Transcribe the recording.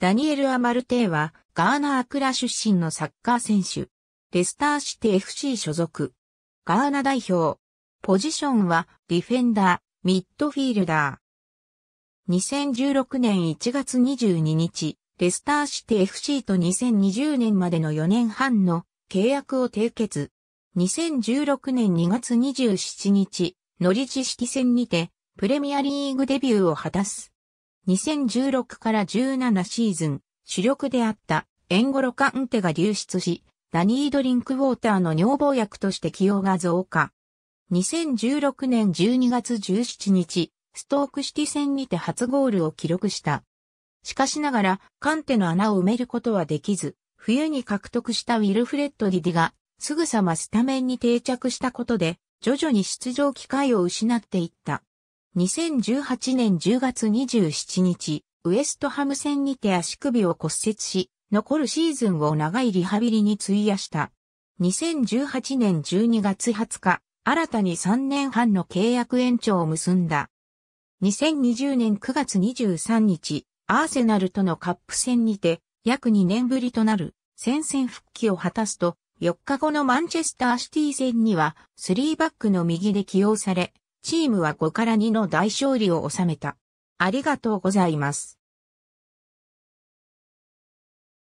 ダニエル・アマルテイは、ガーナ・アクラ出身のサッカー選手。レスターシティ FC 所属。ガーナ代表。ポジションは、ディフェンダー、ミッドフィールダー。2016年1月22日、レスターシティ FC と2020年までの4年半の契約を締結。2016年2月27日、ノリ知識戦にて、プレミアリーグデビューを果たす。2016から17シーズン、主力であったエンゴロカンテが流出し、ダニードリンクウォーターの尿防薬として起用が増加。2016年12月17日、ストークシティ戦にて初ゴールを記録した。しかしながら、カンテの穴を埋めることはできず、冬に獲得したウィルフレッド・ディディが、すぐさまスタメンに定着したことで、徐々に出場機会を失っていった。2018年10月27日、ウエストハム戦にて足首を骨折し、残るシーズンを長いリハビリに費やした。2018年12月20日、新たに3年半の契約延長を結んだ。2020年9月23日、アーセナルとのカップ戦にて、約2年ぶりとなる戦線復帰を果たすと、4日後のマンチェスターシティ戦には、3バックの右で起用され、チームは5から2の大勝利を収めた。ありがとうございます。